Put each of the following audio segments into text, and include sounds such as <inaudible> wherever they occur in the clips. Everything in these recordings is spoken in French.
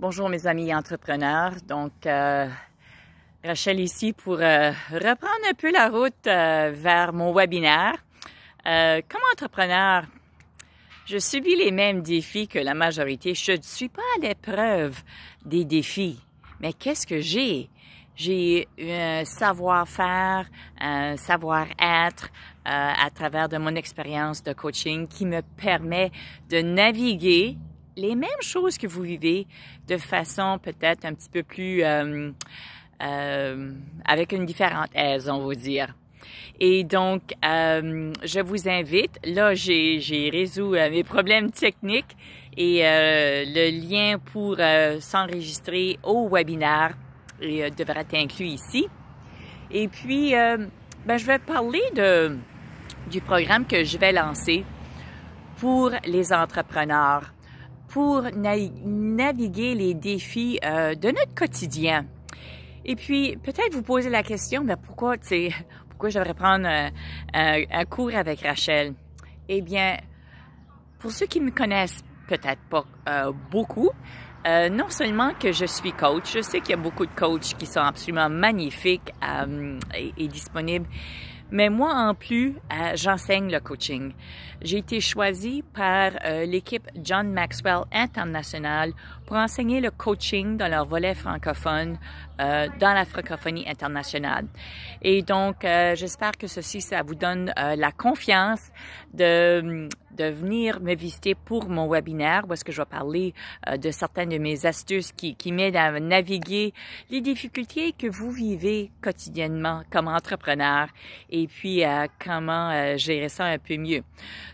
Bonjour mes amis entrepreneurs. Donc, euh, Rachel ici pour euh, reprendre un peu la route euh, vers mon webinaire. comme entrepreneur, je subis les mêmes défis que la majorité. Je ne suis pas à l'épreuve des défis, mais qu'est-ce que j'ai? J'ai un savoir-faire, un savoir-être à travers de mon expérience de coaching qui me permet de naviguer les mêmes choses que vous vivez de façon peut-être un petit peu plus... Euh, euh, avec une différente aise, on va dire. Et donc, euh, je vous invite. Là, j'ai résolu mes problèmes techniques et le lien pour s'enregistrer au webinaire devrait être inclus ici. Et puis, ben, je vais parler du programme que je vais lancer pour les entrepreneurs pour naviguer les défis euh, de notre quotidien. Et puis, peut-être vous posez la question, mais pourquoi, <laughs> pourquoi je devrais prendre euh, un, cours avec Rachel? Eh bien, pour ceux qui me connaissent peut-être pas euh, beaucoup, non seulement que je suis coach, je sais qu'il y a beaucoup de coachs qui sont absolument magnifiques et, disponibles, mais moi, en plus, euh, j'enseigne le coaching. J'ai été choisie par euh, l'équipe John Maxwell International pour enseigner le coaching dans leur volet francophone euh, dans la francophonie internationale. Et donc, euh, j'espère que ceci, ça vous donne la confiance de hum, de venir me visiter pour mon webinaire où est-ce que je vais parler euh, de certaines de mes astuces qui, qui m'aident à naviguer les difficultés que vous vivez quotidiennement comme entrepreneur et puis euh, comment euh, gérer ça un peu mieux.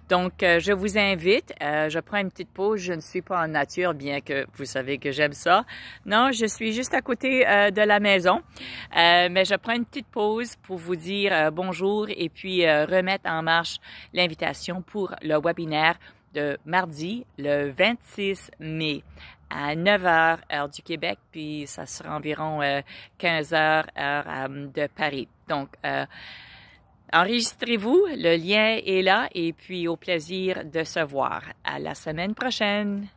Donc, je vous invite, je prends une petite pause, je ne suis pas en nature, bien que vous savez que j'aime ça. Non, je suis juste à côté de la maison, mais je prends une petite pause pour vous dire bonjour et puis remettre en marche l'invitation pour le webinaire webinaire de mardi, le 26 mai à 9h heure du Québec, puis ça sera environ 15h euh, heure euh, de Paris. Donc, euh, enregistrez-vous, le lien est là, et puis au plaisir de se voir. À la semaine prochaine!